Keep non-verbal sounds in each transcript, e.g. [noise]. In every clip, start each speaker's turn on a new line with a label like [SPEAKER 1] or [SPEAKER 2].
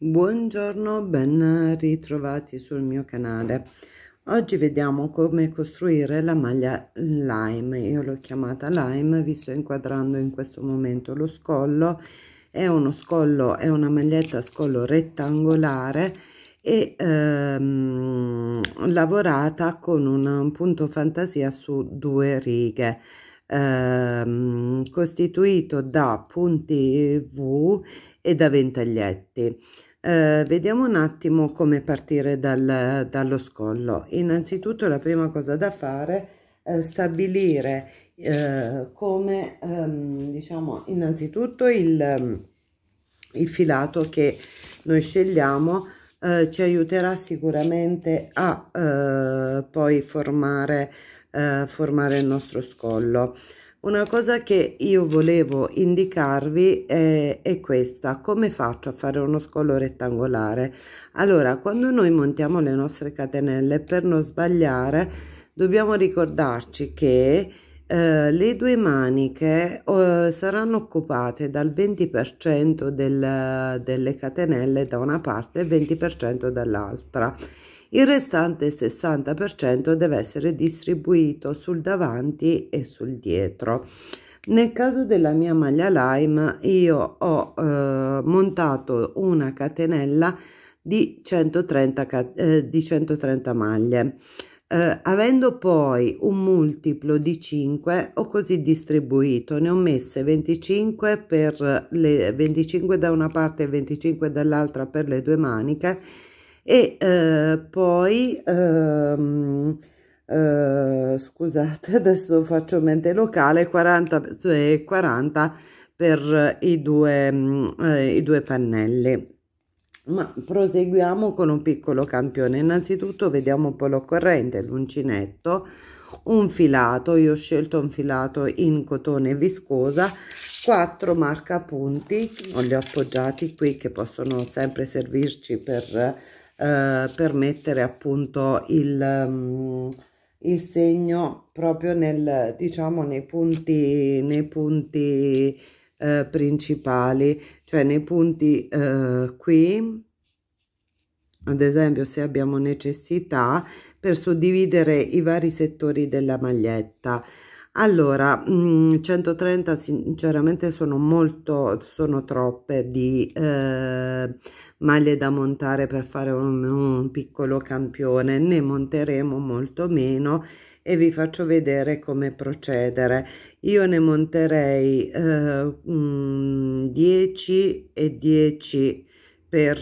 [SPEAKER 1] Buongiorno, ben ritrovati sul mio canale oggi vediamo come costruire la maglia lime io l'ho chiamata lime vi sto inquadrando in questo momento lo scollo è uno scollo è una maglietta a scollo rettangolare e ehm, lavorata con un, punto fantasia su due righe ehm, costituito da punti v e da ventaglietti eh, vediamo un attimo come partire dal, dallo scollo innanzitutto la prima cosa da fare è eh, stabilire eh, come ehm, diciamo innanzitutto il, ehm, il, filato che noi scegliamo eh, ci aiuterà sicuramente a eh, poi formare eh, formare il nostro scollo una cosa che io volevo indicarvi è, è, questa, come faccio a fare uno scolo rettangolare? Allora, quando noi montiamo le nostre catenelle, per non sbagliare, dobbiamo ricordarci che eh, le due maniche eh, saranno occupate dal 20% del, delle catenelle da una parte e 20% dall'altra. Il restante 60% deve essere distribuito sul davanti e sul dietro. Nel caso della mia maglia lime io ho eh, montato una catenella di 130, eh, di 130 maglie eh, avendo poi un multiplo di 5 ho così distribuito ne ho messe 25 per le 25 da una parte e 25 dall'altra per le due maniche e eh, poi ehm, eh, scusate [laughs] adesso faccio mente locale 40 e 40 per i due, mm, eh, i due pannelli ma proseguiamo con un piccolo campione innanzitutto vediamo un po' l'occorrente l'uncinetto un filato io ho scelto un filato in cotone viscosa quattro marca punti li ho appoggiati qui che possono sempre servirci per, eh, per mettere appunto il, um, il segno proprio nel diciamo nei punti nei punti eh, principali cioè nei punti eh, qui ad esempio se abbiamo necessità per suddividere i vari settori della maglietta allora 130 mm, sinceramente sono molto sono troppe di eh, maglie da montare per fare un, un piccolo campione ne monteremo molto meno e vi faccio vedere come procedere io ne monterei eh, 10 mm, e 10 per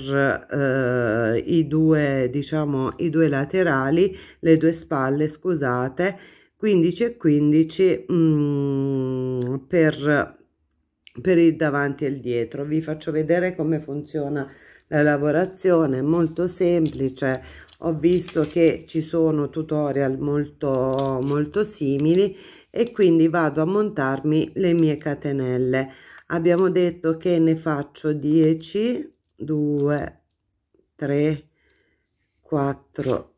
[SPEAKER 1] eh, i due diciamo i due laterali le due spalle scusate 15 e 15 mh, mm, per per il davanti e il dietro vi faccio vedere come funziona la lavorazione molto semplice ho visto che ci sono tutorial molto molto simili e quindi vado a montarmi le mie catenelle abbiamo detto che ne faccio 10 2 3 4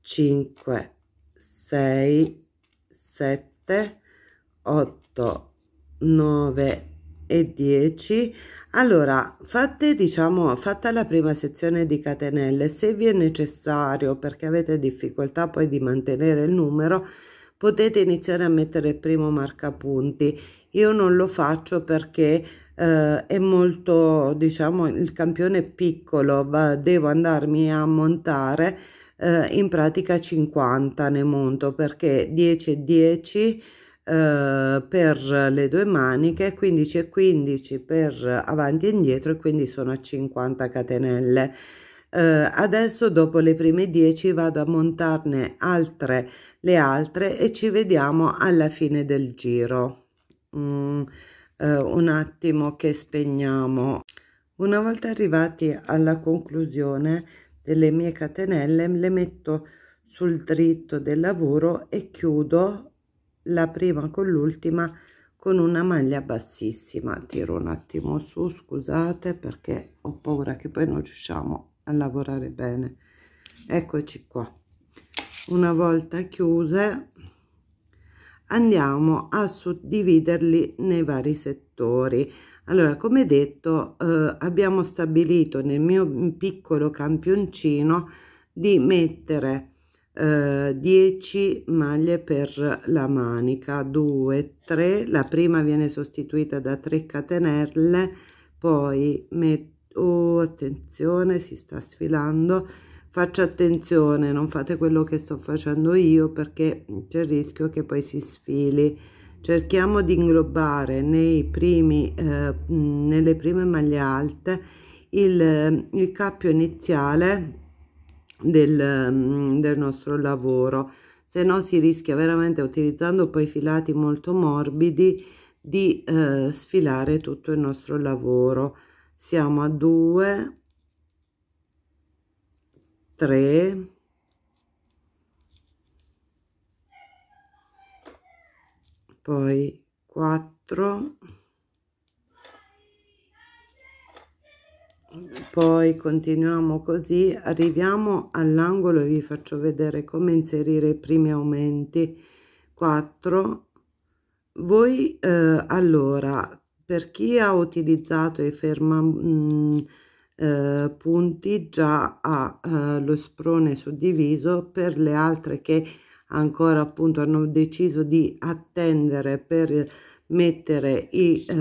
[SPEAKER 1] 5 6 7 8 9 e 10 allora fate diciamo fatta la prima sezione di catenelle se vi è necessario perché avete difficoltà poi di mantenere il numero potete iniziare a mettere il primo marcapunti io non lo faccio perché eh, è molto diciamo il campione piccolo va, devo andarmi a montare eh, in pratica 50 ne monto perché 10 e 10 eh, per le due maniche 15 e 15 per avanti e indietro e quindi sono a 50 catenelle Uh, adesso dopo le prime 10 vado a montarne altre le altre e ci vediamo alla fine del giro mm, uh, un attimo che spegniamo una volta arrivati alla conclusione delle mie catenelle le metto sul dritto del lavoro e chiudo la prima con l'ultima con una maglia bassissima tiro un attimo su scusate perché ho paura che poi non riusciamo a lavorare bene eccoci qua una volta chiuse andiamo a suddividerli nei vari settori allora come detto eh, abbiamo stabilito nel mio piccolo campioncino di mettere 10 eh, maglie per la manica 2 3 la prima viene sostituita da 3 catenelle poi metto oh, attenzione si sta sfilando faccia attenzione non fate quello che sto facendo io perché c'è il rischio che poi si sfili cerchiamo di inglobare nei primi eh, nelle prime maglie alte il, il cappio iniziale del, mm, del nostro lavoro se no si rischia veramente utilizzando poi filati molto morbidi di eh, sfilare tutto il nostro lavoro siamo a 2 3 poi 4 poi continuiamo così arriviamo all'angolo e vi faccio vedere come inserire i primi aumenti 4 voi eh, allora per chi ha utilizzato i ferma mh, mm, eh, punti già ha eh, lo sprone suddiviso per le altre che ancora appunto hanno deciso di attendere per mettere i eh,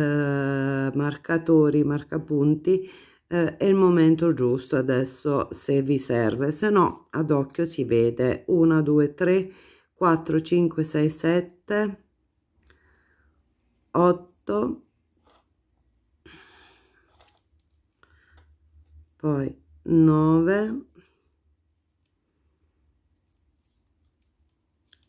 [SPEAKER 1] marcatori marcapunti eh, è il momento giusto adesso se vi serve se no ad occhio si vede 1 2 3 4 5 6 7 8 poi 9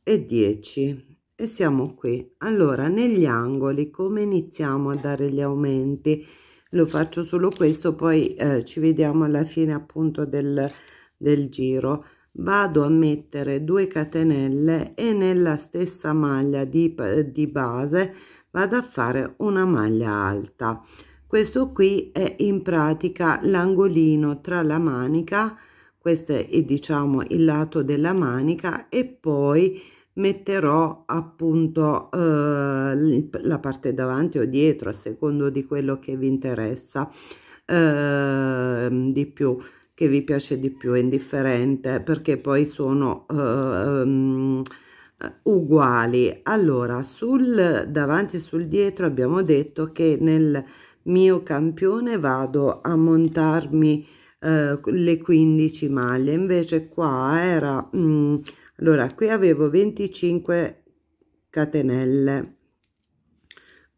[SPEAKER 1] e 10 e siamo qui allora negli angoli come iniziamo a dare gli aumenti lo faccio solo questo poi eh, ci vediamo alla fine appunto del, del giro vado a mettere 2 catenelle e nella stessa maglia di, di base vado a fare una maglia alta questo qui è in pratica l'angolino tra la manica questo è diciamo il lato della manica e poi metterò appunto eh, la parte davanti o dietro a secondo di quello che vi interessa eh, di più che vi piace di più è indifferente perché poi sono eh, uguali allora sul davanti e sul dietro abbiamo detto che nel mio campione vado a montarmi eh, le 15 maglie invece qua era mh, mm, allora qui avevo 25 catenelle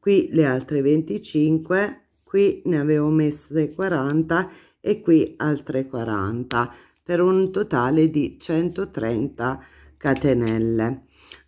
[SPEAKER 1] qui le altre 25 qui ne avevo messe 40 e qui altre 40 per un totale di 130 catenelle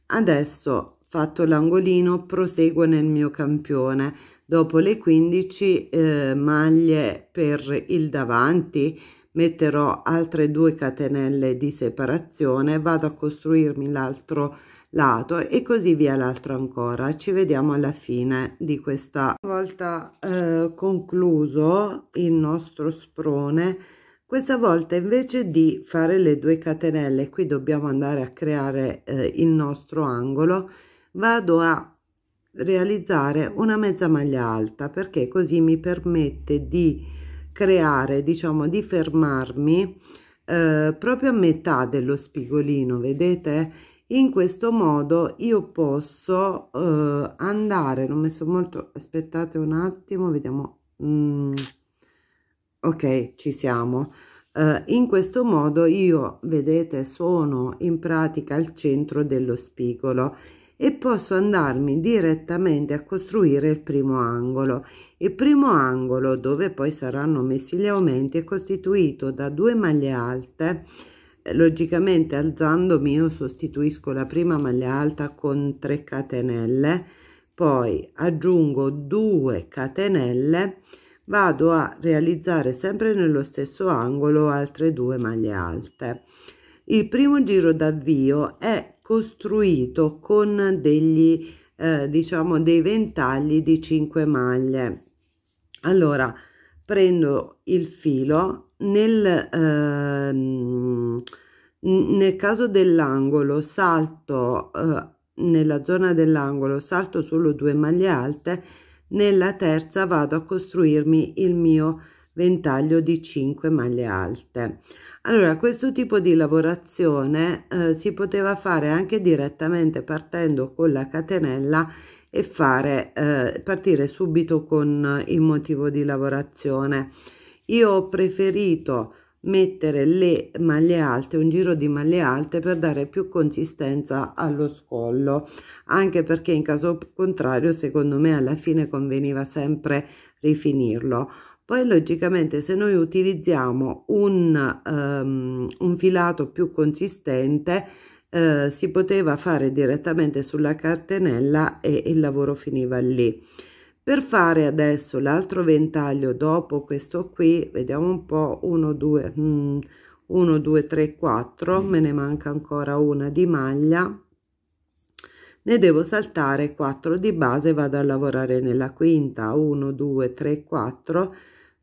[SPEAKER 1] adesso fatto l'angolino proseguo nel mio campione dopo le 15 eh, maglie per il davanti metterò altre due catenelle di separazione vado a costruirmi l'altro lato e così via l'altro ancora ci vediamo alla fine di questa volta eh, concluso il nostro sprone questa volta invece di fare le due catenelle qui dobbiamo andare a creare eh, il nostro angolo vado a realizzare una mezza maglia alta perché così mi permette di creare, diciamo di fermarmi eh, proprio a metà dello spigolino, vedete? In questo modo io posso eh, andare, non messo molto, aspettate un attimo, vediamo, mm. ok ci siamo, eh, in questo modo io vedete sono in pratica al centro dello spigolo e posso andarmi direttamente a costruire il primo angolo. Il primo angolo dove poi saranno messi gli aumenti è costituito da due maglie alte eh, logicamente alzandomi io sostituisco la prima maglia alta con 3 catenelle poi aggiungo 2 catenelle vado a realizzare sempre nello stesso angolo altre due maglie alte il primo giro d'avvio è costruito con degli eh, diciamo dei ventagli di 5 maglie allora prendo il filo nel, eh, nel caso dell'angolo salto eh, nella zona dell'angolo salto solo due maglie alte nella terza vado a costruirmi il mio ventaglio di 5 maglie alte allora, questo tipo di lavorazione eh, si poteva fare anche direttamente partendo con la catenella e fare, eh, partire subito con il motivo di lavorazione. Io ho preferito mettere le maglie alte, un giro di maglie alte per dare più consistenza allo scollo, anche perché in caso contrario secondo me alla fine conveniva sempre rifinirlo. Poi logicamente se noi utilizziamo un, um, un filato più consistente eh, si poteva fare direttamente sulla cartenella e il lavoro finiva lì. Per fare adesso l'altro ventaglio dopo questo qui, vediamo un po', 1, 2, 1, 2, 3, 4, me ne manca ancora una di maglia, ne devo saltare 4 di base, vado a lavorare nella quinta, 1, 2, 3, 4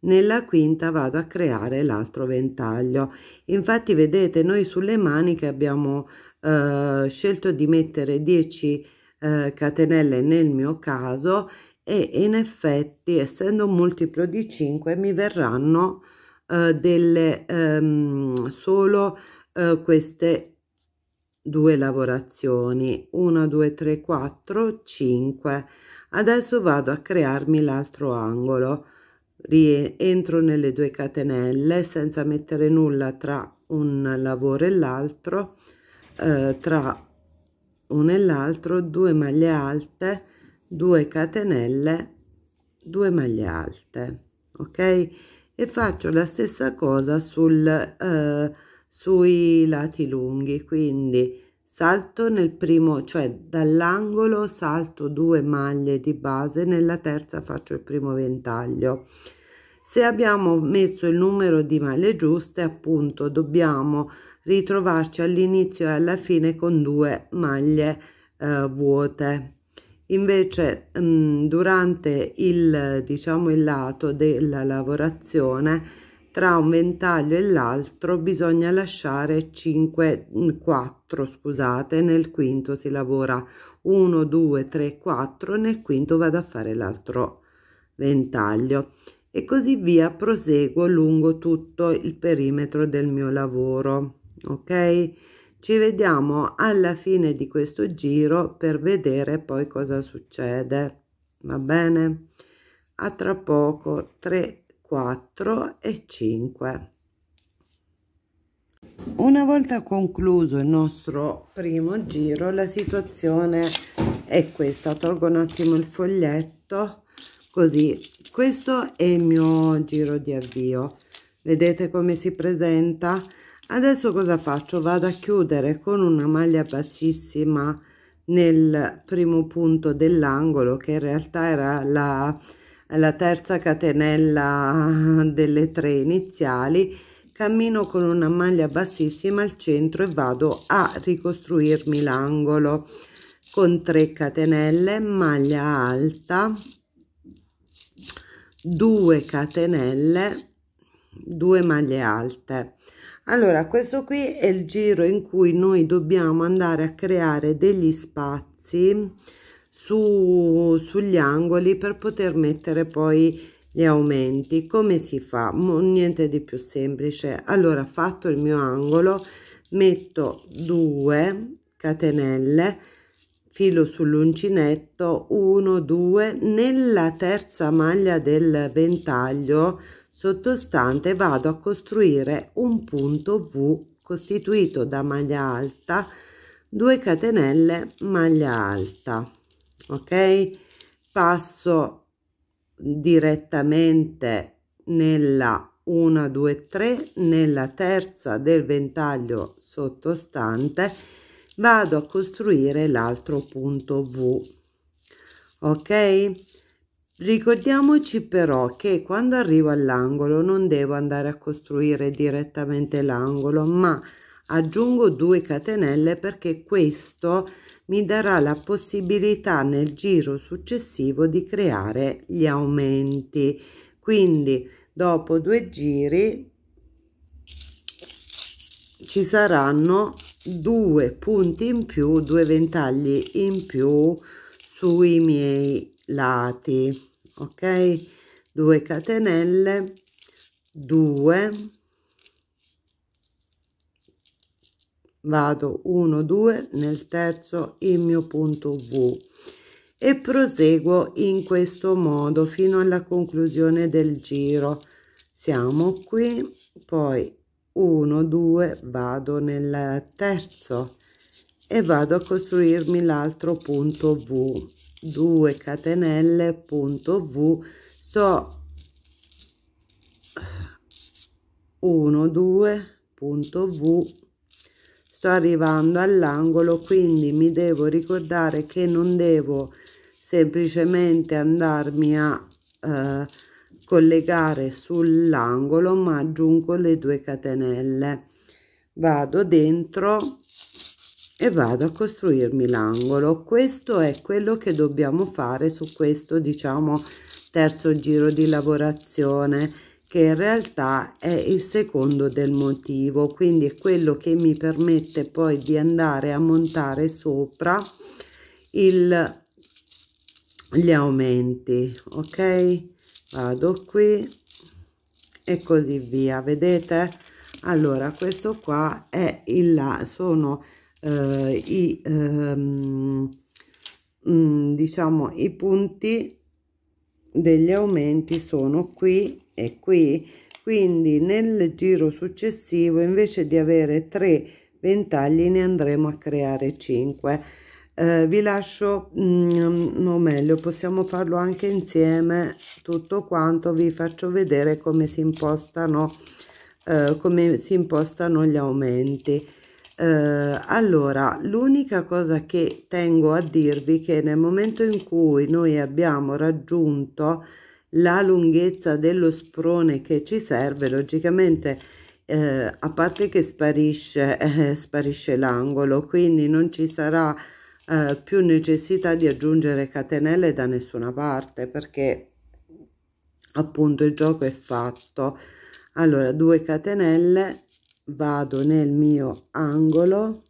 [SPEAKER 1] nella quinta vado a creare l'altro ventaglio infatti vedete noi sulle maniche abbiamo eh, scelto di mettere 10 eh, catenelle nel mio caso e in effetti essendo un multiplo di 5 mi verranno eh, delle ehm, solo eh, queste due lavorazioni 1 2 3 4 5 adesso vado a crearmi l'altro angolo rientro nelle due catenelle senza mettere nulla tra un lavoro e l'altro eh, tra uno e l'altro 2 maglie alte 2 catenelle 2 maglie alte ok e faccio la stessa cosa sul eh, sui lati lunghi quindi salto nel primo cioè dall'angolo salto due maglie di base nella terza faccio il primo ventaglio se abbiamo messo il numero di maglie giuste appunto dobbiamo ritrovarci all'inizio e alla fine con due maglie eh, vuote invece mh, mm, durante il diciamo il lato della lavorazione tra un ventaglio e l'altro bisogna lasciare 5 4 mm, scusate nel quinto si lavora 1 2 3 4 nel quinto vado a fare l'altro ventaglio e così via proseguo lungo tutto il perimetro del mio lavoro ok ci vediamo alla fine di questo giro per vedere poi cosa succede va bene a tra poco 3 4 e 5 una volta concluso il nostro primo giro la situazione è questa tolgo un attimo il foglietto così questo è il mio giro di avvio vedete come si presenta adesso cosa faccio vado a chiudere con una maglia bassissima nel primo punto dell'angolo che in realtà era la la terza catenella delle tre iniziali cammino con una maglia bassissima al centro e vado a ricostruirmi l'angolo con 3 catenelle maglia alta 2 catenelle 2 maglie alte allora questo qui è il giro in cui noi dobbiamo andare a creare degli spazi su, sugli angoli per poter mettere poi gli aumenti come si fa niente di più semplice allora fatto il mio angolo metto 2 catenelle filo sull'uncinetto 1 2 nella terza maglia del ventaglio sottostante vado a costruire un punto v costituito da maglia alta 2 catenelle maglia alta ok passo direttamente nella 1 2 3 nella terza del ventaglio sottostante vado a costruire l'altro punto v ok ricordiamoci però che quando arrivo all'angolo non devo andare a costruire direttamente l'angolo ma aggiungo 2 catenelle perché questo mi darà la possibilità nel giro successivo di creare gli aumenti quindi dopo due giri ci saranno due punti in più due ventagli in più sui miei lati ok 2 catenelle 2 vado 1 2 nel terzo il mio punto v e proseguo in questo modo fino alla conclusione del giro siamo qui poi 1 2 vado nel terzo e vado a costruirmi l'altro punto v 2 catenelle punto v so 1 2 punto v sto arrivando all'angolo quindi mi devo ricordare che non devo semplicemente andarmi a eh, collegare sull'angolo ma aggiungo le due catenelle vado dentro e vado a costruirmi l'angolo questo è quello che dobbiamo fare su questo diciamo terzo giro di lavorazione che in realtà è il secondo del motivo quindi è quello che mi permette poi di andare a montare sopra il gli aumenti ok vado qui e così via vedete allora questo qua è il là sono eh, i ehm, mm, diciamo i punti degli aumenti sono qui e qui quindi nel giro successivo invece di avere tre ventagli ne andremo a creare 5 eh, vi lascio mm, o meglio possiamo farlo anche insieme tutto quanto vi faccio vedere come si impostano eh, come si impostano gli aumenti eh, allora l'unica cosa che tengo a dirvi che nel momento in cui noi abbiamo raggiunto eh, la lunghezza dello sprone che ci serve logicamente eh, a parte che sparisce, [laughs] eh, sparisce l'angolo quindi non ci sarà eh, più necessità di aggiungere catenelle da nessuna parte perché appunto il gioco è fatto allora due catenelle vado nel mio angolo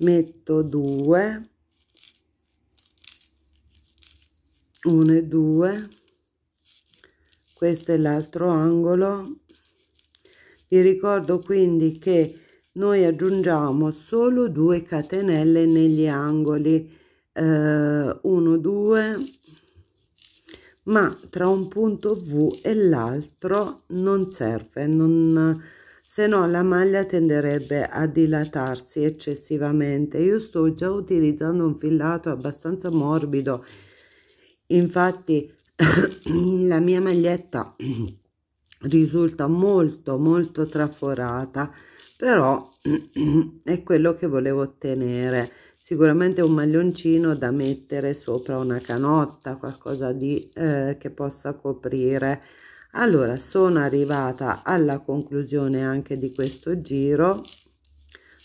[SPEAKER 1] metto 2 1 e 2 questo è l'altro angolo vi ricordo quindi che noi aggiungiamo solo due catenelle negli angoli 1 eh, 2 ma tra un punto v e l'altro non serve non se no la maglia tenderebbe a dilatarsi eccessivamente io sto già utilizzando un filato abbastanza morbido infatti [coughs] la mia maglietta [coughs] risulta molto molto traforata però [coughs] è quello che volevo ottenere sicuramente un maglioncino da mettere sopra una canotta qualcosa di eh, che possa coprire allora sono arrivata alla conclusione anche di questo giro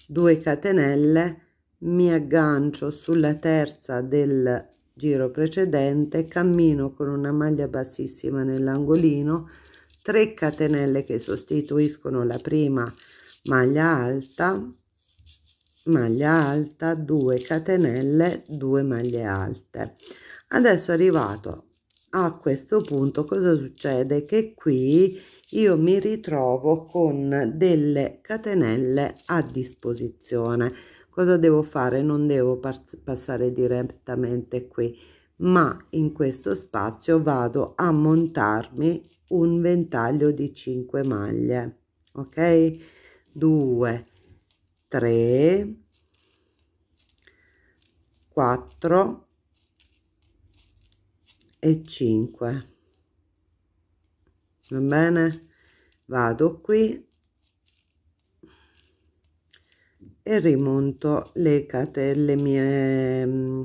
[SPEAKER 1] due catenelle mi aggancio sulla terza del giro precedente cammino con una maglia bassissima nell'angolino 3 catenelle che sostituiscono la prima maglia alta maglia alta 2 catenelle 2 maglie alte adesso arrivato a questo punto cosa succede che qui io mi ritrovo con delle catenelle a disposizione cosa devo fare non devo passare direttamente qui ma in questo spazio vado a montarmi un ventaglio di 5 maglie ok 2 3 4 e 5 va bene vado qui e rimonto le catelle mie mm,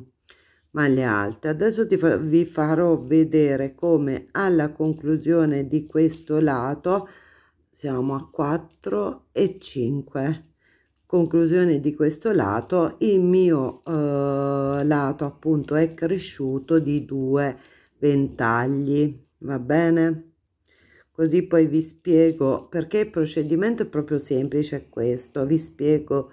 [SPEAKER 1] maglie alte adesso ti fa vi farò vedere come alla conclusione di questo lato siamo a 4 e 5 conclusione di questo lato il mio eh, lato appunto è cresciuto di due ventagli va bene così poi vi spiego perché il procedimento è proprio semplice questo vi spiego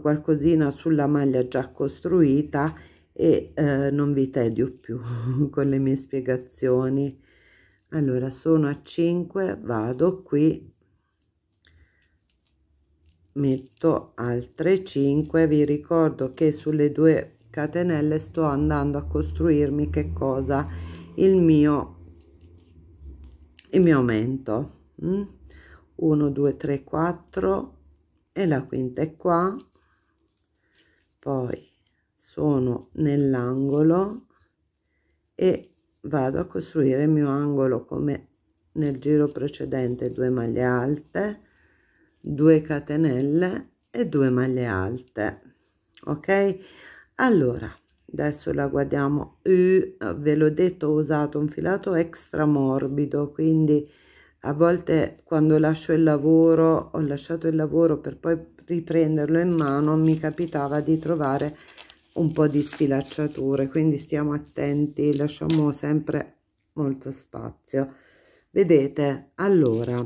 [SPEAKER 1] qualcosina sulla maglia già costruita e eh, non vi tedio più [laughs] con le mie spiegazioni allora sono a 5 vado qui metto altre 5 vi ricordo che sulle due catenelle sto andando a costruirmi che cosa il mio il mio aumento 1 2 3 4 e la quinta è qua poi sono nell'angolo e vado a costruire il mio angolo come nel giro precedente 2 maglie alte 2 catenelle e 2 maglie alte ok allora adesso la guardiamo ve l'ho detto ho usato un filato extra morbido quindi a volte quando lascio il lavoro ho lasciato il lavoro per poi riprenderlo in mano mi capitava di trovare un po' di sfilacciature, quindi stiamo attenti, lasciamo sempre molto spazio. Vedete, allora,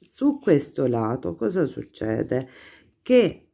[SPEAKER 1] su questo lato cosa succede? Che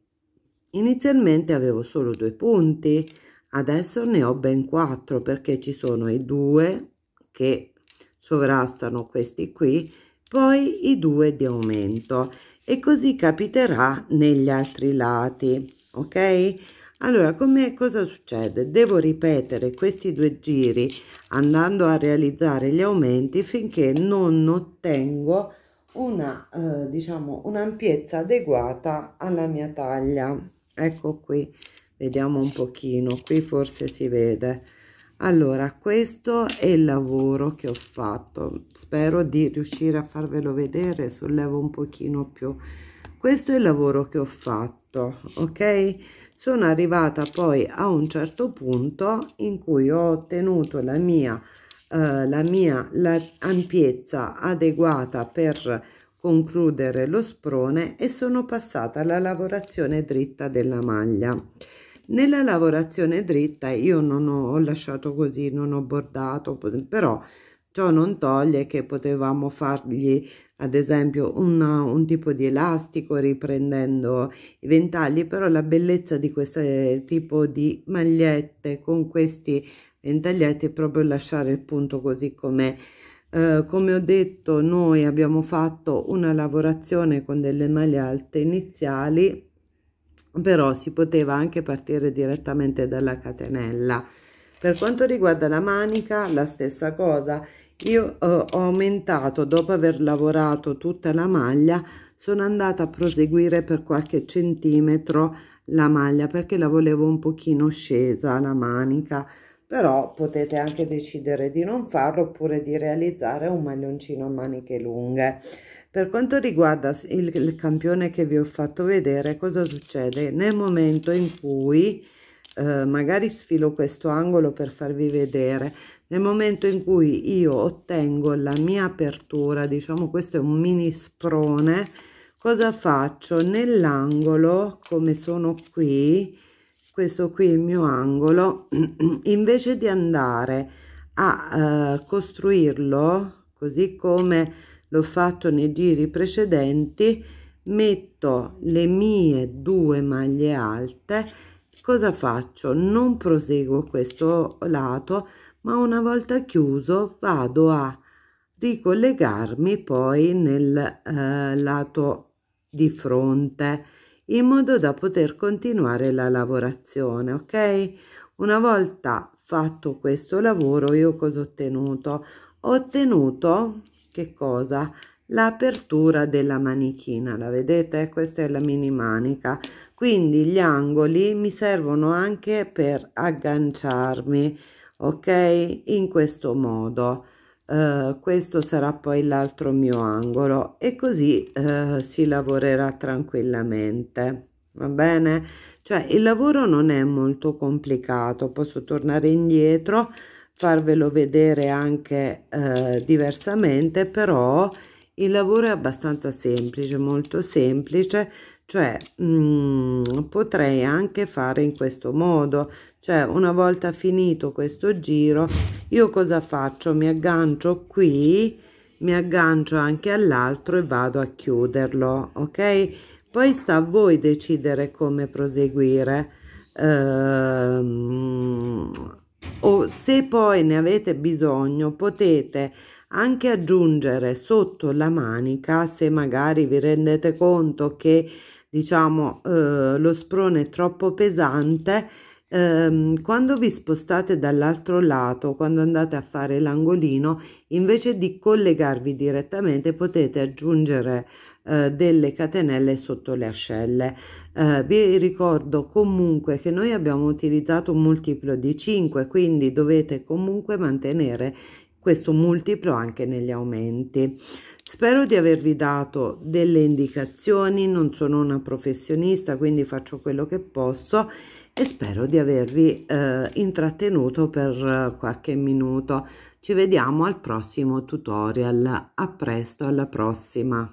[SPEAKER 1] inizialmente avevo solo due punti, adesso ne ho ben quattro perché ci sono i due che sovrastano questi qui, poi i due di aumento e così capiterà negli altri lati ok allora come cosa succede devo ripetere questi due giri andando a realizzare gli aumenti finché non ottengo una eh, diciamo un'ampiezza adeguata alla mia taglia ecco qui vediamo un pochino qui forse si vede allora questo è il lavoro che ho fatto spero di riuscire a farvelo vedere sollevo un pochino più questo è il lavoro che ho fatto ok sono arrivata poi a un certo punto in cui ho ottenuto la mia eh, la mia la ampiezza adeguata per concludere lo sprone e sono passata alla lavorazione dritta della maglia nella lavorazione dritta io non ho, ho lasciato così non ho bordato però ciò non toglie che potevamo fargli ad esempio una, un tipo di elastico riprendendo i ventagli però la bellezza di questo tipo di magliette con questi ventaglietti è proprio lasciare il punto così com'è eh, come ho detto noi abbiamo fatto una lavorazione con delle maglie alte iniziali però si poteva anche partire direttamente dalla catenella per quanto riguarda la manica la stessa cosa io eh, ho aumentato dopo aver lavorato tutta la maglia sono andata a proseguire per qualche centimetro la maglia perché la volevo un pochino scesa la manica però potete anche decidere di non farlo oppure di realizzare un maglioncino a maniche lunghe per quanto riguarda il, il campione che vi ho fatto vedere, cosa succede? Nel momento in cui, eh, magari sfilo questo angolo per farvi vedere, nel momento in cui io ottengo la mia apertura, diciamo questo è un mini sprone, cosa faccio? Nell'angolo, come sono qui, questo qui il mio angolo, [clears throat] invece di andare a eh, costruirlo, così come l'ho fatto nei giri precedenti metto le mie due maglie alte cosa faccio non proseguo questo lato ma una volta chiuso vado a ricollegarmi poi nel eh, lato di fronte in modo da poter continuare la lavorazione ok una volta fatto questo lavoro io cosa ho ottenuto ho ottenuto che cosa? L'apertura della manichina, la vedete? Questa è la mini manica. Quindi gli angoli mi servono anche per agganciarmi, ok? In questo modo. Uh, questo sarà poi l'altro mio angolo e così uh, si lavorerà tranquillamente va bene cioè il lavoro non è molto complicato posso tornare indietro farvelo vedere anche eh, diversamente però il lavoro è abbastanza semplice molto semplice cioè mh, mm, potrei anche fare in questo modo cioè una volta finito questo giro io cosa faccio mi aggancio qui mi aggancio anche all'altro e vado a chiuderlo ok poi sta a voi decidere come proseguire ehm, o se poi ne avete bisogno potete anche aggiungere sotto la manica se magari vi rendete conto che diciamo eh, lo sprone è troppo pesante ehm, quando vi spostate dall'altro lato quando andate a fare l'angolino invece di collegarvi direttamente potete aggiungere eh, delle catenelle sotto le ascelle eh, vi ricordo comunque che noi abbiamo utilizzato un multiplo di 5 quindi dovete comunque mantenere questo multiplo anche negli aumenti spero di avervi dato delle indicazioni non sono una professionista quindi faccio quello che posso e spero di avervi eh, intrattenuto per eh, qualche minuto ci vediamo al prossimo tutorial a presto alla prossima